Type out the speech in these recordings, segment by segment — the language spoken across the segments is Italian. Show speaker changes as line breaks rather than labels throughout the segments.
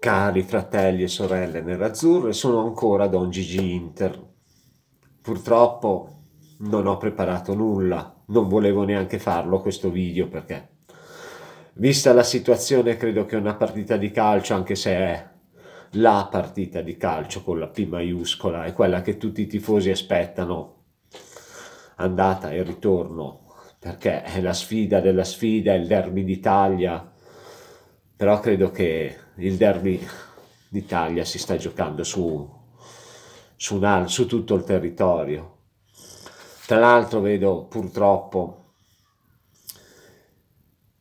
Cari fratelli e sorelle nerazzurre, sono ancora Don Gigi Inter. Purtroppo non ho preparato nulla, non volevo neanche farlo questo video perché vista la situazione credo che una partita di calcio, anche se è la partita di calcio con la P maiuscola, è quella che tutti i tifosi aspettano, andata e ritorno, perché è la sfida della sfida, è il derby d'Italia, però credo che il derby d'Italia si sta giocando su, su, un, su tutto il territorio. Tra l'altro vedo purtroppo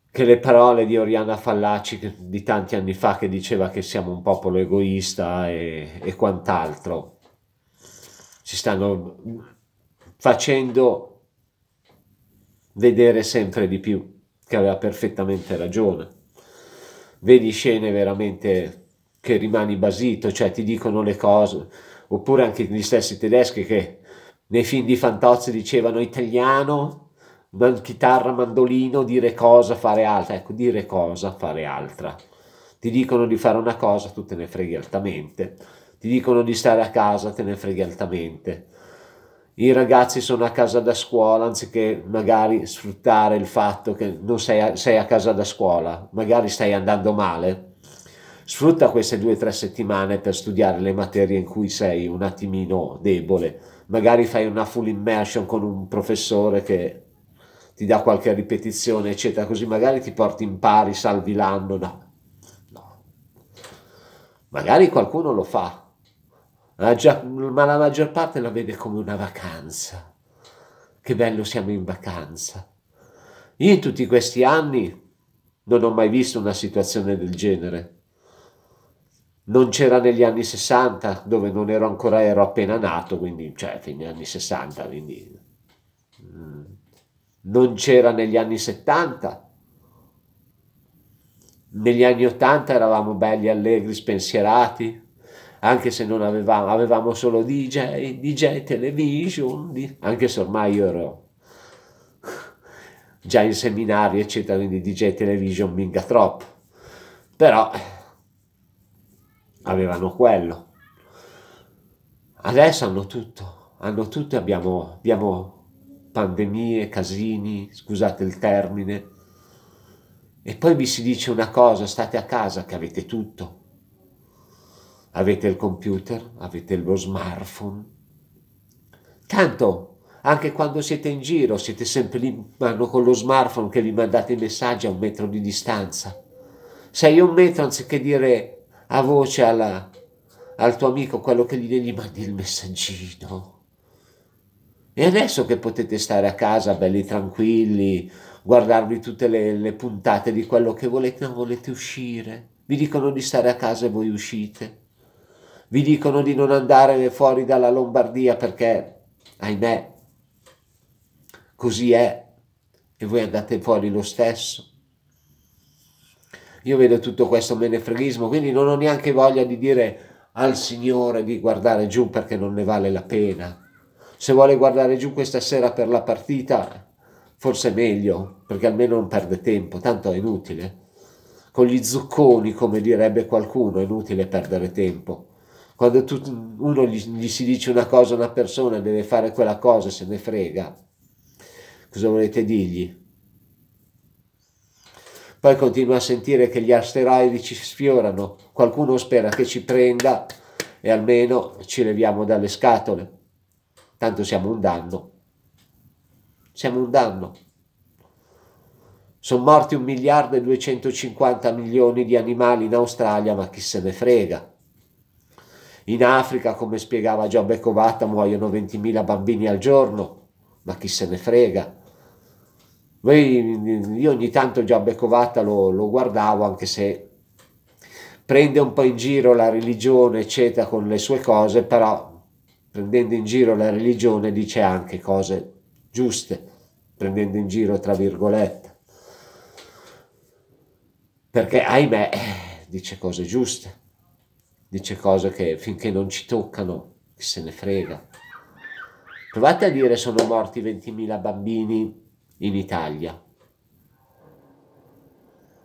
che le parole di Oriana Fallaci di tanti anni fa che diceva che siamo un popolo egoista e, e quant'altro si stanno facendo vedere sempre di più che aveva perfettamente ragione vedi scene veramente che rimani basito, cioè ti dicono le cose, oppure anche gli stessi tedeschi che nei film di Fantozzi dicevano italiano, chitarra, mandolino, dire cosa, fare altra, ecco, dire cosa, fare altra. Ti dicono di fare una cosa, tu te ne freghi altamente, ti dicono di stare a casa, te ne freghi altamente i ragazzi sono a casa da scuola anziché magari sfruttare il fatto che non sei a, sei a casa da scuola, magari stai andando male. Sfrutta queste due o tre settimane per studiare le materie in cui sei un attimino debole. Magari fai una full immersion con un professore che ti dà qualche ripetizione, eccetera, così magari ti porti in pari, salvi l'anno. No, no. Magari qualcuno lo fa, già, ma la maggior parte la vede come una vacanza. Che bello siamo in vacanza. Io in tutti questi anni non ho mai visto una situazione del genere. Non c'era negli anni 60, dove non ero ancora, ero appena nato, quindi, cioè, negli anni 60, quindi... Mm. Non c'era negli anni 70, negli anni 80 eravamo belli, allegri, spensierati, anche se non avevamo, avevamo solo DJ, DJ television, anche se ormai io ero già in seminario, eccetera, quindi DJ television minga troppo, però avevano quello. Adesso hanno tutto, hanno tutto abbiamo, abbiamo pandemie, casini, scusate il termine, e poi vi si dice una cosa, state a casa che avete tutto Avete il computer, avete lo smartphone. Tanto, anche quando siete in giro, siete sempre lì in mano con lo smartphone che vi mandate i messaggi a un metro di distanza. Sei un metro anziché dire a voce alla, al tuo amico quello che gli, gli mandi il messaggino. E adesso che potete stare a casa belli tranquilli, guardarvi tutte le, le puntate di quello che volete, non volete uscire. Vi dicono di stare a casa e voi uscite vi dicono di non andare fuori dalla Lombardia perché, ahimè, così è e voi andate fuori lo stesso. Io vedo tutto questo menefreghismo, quindi non ho neanche voglia di dire al Signore di guardare giù perché non ne vale la pena. Se vuole guardare giù questa sera per la partita, forse è meglio, perché almeno non perde tempo, tanto è inutile. Con gli zucconi, come direbbe qualcuno, è inutile perdere tempo quando tu, uno gli, gli, si dice una cosa a una persona, deve fare quella cosa, se ne frega. Cosa volete dirgli? Poi continua a sentire che gli asteroidi ci sfiorano, qualcuno spera che ci prenda e almeno ci leviamo dalle scatole. Tanto siamo un danno. Siamo un danno. Sono morti un miliardo e 250 milioni di animali in Australia, ma chi se ne frega. In Africa, come spiegava già Becco muoiono 20.000 bambini al giorno, ma chi se ne frega. io ogni tanto già Becco lo, lo guardavo, anche se prende un po' in giro la religione, eccetera, con le sue cose, però prendendo in giro la religione dice anche cose giuste, prendendo in giro tra virgolette. Perché, ahimè, dice cose giuste dice cose che finché non ci toccano, se ne frega. Provate a dire sono morti 20.000 bambini in Italia.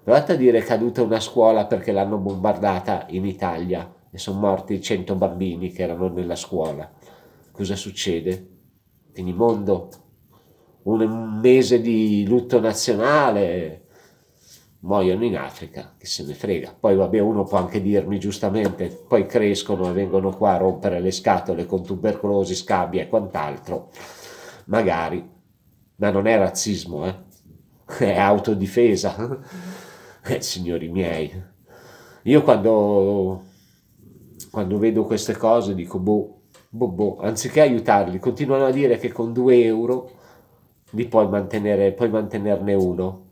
Provate a dire è caduta una scuola perché l'hanno bombardata in Italia e sono morti 100 bambini che erano nella scuola. Cosa succede? Finimondo. un mese di lutto nazionale, muoiono in Africa, che se ne frega. Poi vabbè, uno può anche dirmi giustamente, poi crescono e vengono qua a rompere le scatole con tubercolosi, scabbia e quant'altro, magari, ma non è razzismo, eh? è autodifesa, eh, signori miei. Io quando, quando vedo queste cose dico, boh, boh, boh, anziché aiutarli, continuano a dire che con due euro li puoi, mantenere, puoi mantenerne uno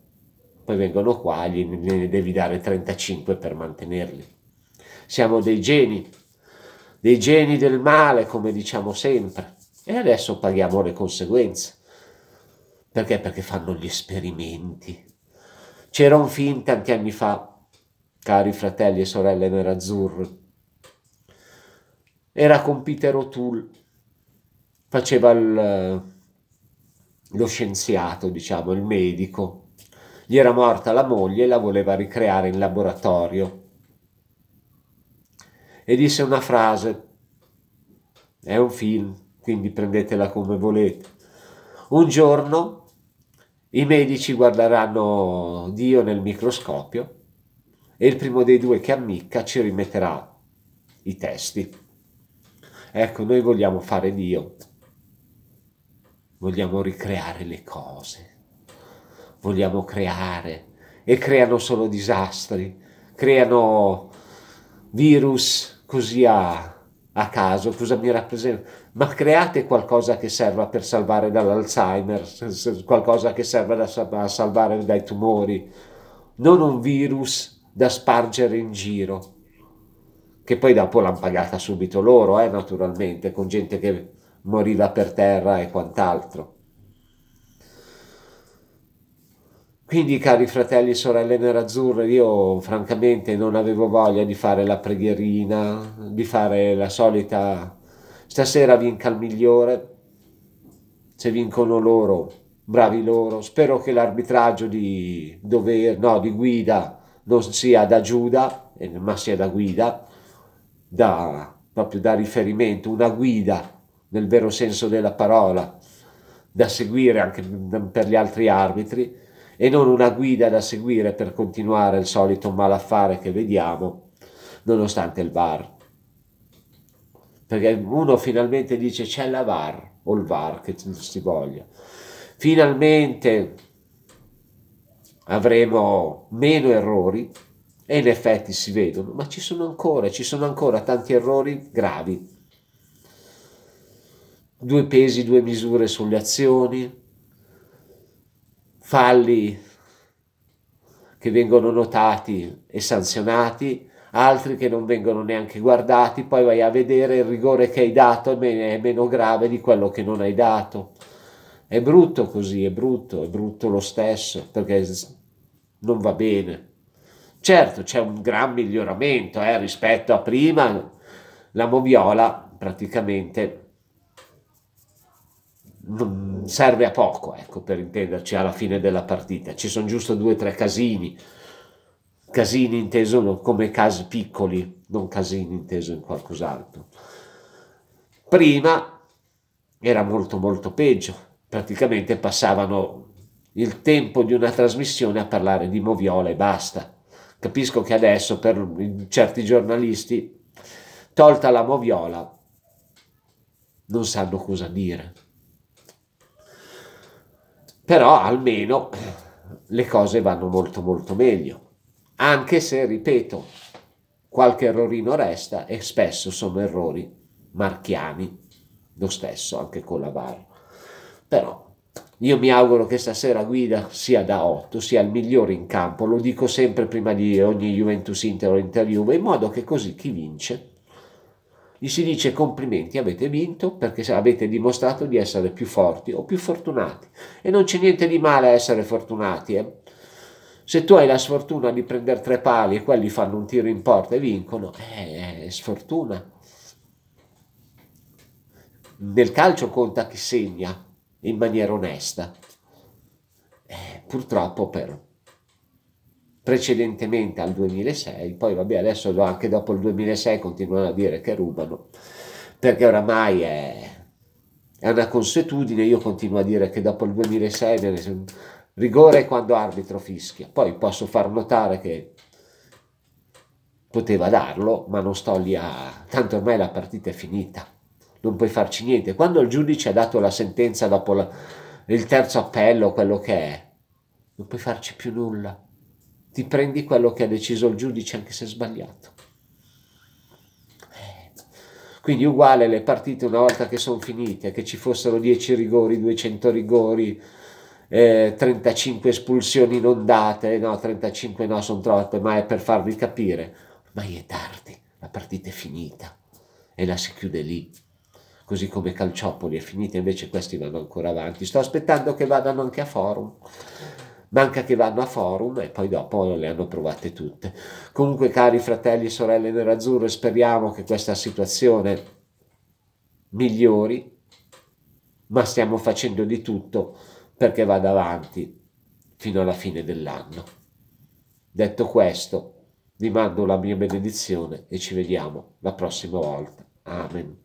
poi vengono qua e ne devi dare 35 per mantenerli. Siamo dei geni, dei geni del male, come diciamo sempre, e adesso paghiamo le conseguenze. Perché? Perché fanno gli esperimenti. C'era un film tanti anni fa, cari fratelli e sorelle nerazzurri, era con Peter O'Toole, faceva il, lo scienziato, diciamo, il medico, gli era morta la moglie e la voleva ricreare in laboratorio. E disse una frase, è un film, quindi prendetela come volete. Un giorno i medici guarderanno Dio nel microscopio e il primo dei due che ammicca ci rimetterà i testi. Ecco, noi vogliamo fare Dio, vogliamo ricreare le cose vogliamo creare e creano solo disastri, creano virus così a, a caso, cosa mi rappresenta? Ma create qualcosa che serva per salvare dall'Alzheimer, qualcosa che serva da, a salvare dai tumori, non un virus da spargere in giro, che poi dopo l'hanno pagata subito loro, eh, naturalmente, con gente che moriva per terra e quant'altro. Quindi, cari fratelli e sorelle nerazzurre, io francamente non avevo voglia di fare la preghierina, di fare la solita stasera vinca il migliore, se vincono loro, bravi loro. Spero che l'arbitraggio di, dover, no, di guida non sia da Giuda, eh, ma sia da guida, da, proprio da riferimento, una guida nel vero senso della parola, da seguire anche per gli altri arbitri e non una guida da seguire per continuare il solito malaffare che vediamo nonostante il VAR. Perché uno finalmente dice c'è la VAR o il VAR che si voglia. Finalmente avremo meno errori e in effetti si vedono, ma ci sono ancora, ci sono ancora tanti errori gravi. Due pesi, due misure sulle azioni, falli che vengono notati e sanzionati, altri che non vengono neanche guardati, poi vai a vedere il rigore che hai dato è meno grave di quello che non hai dato. È brutto così, è brutto, è brutto lo stesso, perché non va bene. Certo, c'è un gran miglioramento eh, rispetto a prima, la Moviola praticamente non, serve a poco, ecco, per intenderci, alla fine della partita. Ci sono giusto due o tre casini, casini inteso come casi piccoli, non casini inteso in qualcos'altro. Prima era molto molto peggio, praticamente passavano il tempo di una trasmissione a parlare di Moviola e basta. Capisco che adesso per certi giornalisti, tolta la Moviola, non sanno cosa dire però almeno eh, le cose vanno molto molto meglio, anche se, ripeto, qualche errorino resta e spesso sono errori marchiani, lo stesso anche con la VAR. Però io mi auguro che stasera Guida sia da 8, sia il migliore in campo, lo dico sempre prima di ogni Juventus Inter o Inter Juve, in modo che così chi vince gli si dice complimenti, avete vinto perché avete dimostrato di essere più forti o più fortunati. E non c'è niente di male a essere fortunati. Eh? Se tu hai la sfortuna di prendere tre pali e quelli fanno un tiro in porta e vincono, eh, è sfortuna. Nel calcio conta chi segna in maniera onesta. Eh, purtroppo però precedentemente al 2006, poi vabbè adesso anche dopo il 2006 continuano a dire che rubano, perché oramai è, è una consuetudine, io continuo a dire che dopo il 2006 viene rigore quando arbitro fischia, poi posso far notare che poteva darlo, ma non sto lì a... tanto ormai la partita è finita, non puoi farci niente. Quando il giudice ha dato la sentenza dopo la... il terzo appello, quello che è, non puoi farci più nulla ti prendi quello che ha deciso il giudice anche se è sbagliato. Eh, quindi uguale le partite una volta che sono finite, che ci fossero 10 rigori, 200 rigori, eh, 35 espulsioni non date, no 35 no sono troppe, ma è per farvi capire, ma è tardi, la partita è finita e la si chiude lì così come Calciopoli è finita, invece questi vanno ancora avanti. Sto aspettando che vadano anche a forum manca che vanno a forum e poi dopo le hanno provate tutte. Comunque cari fratelli e sorelle nerazzurre speriamo che questa situazione migliori, ma stiamo facendo di tutto perché vada avanti fino alla fine dell'anno. Detto questo, vi mando la mia benedizione e ci vediamo la prossima volta. Amen.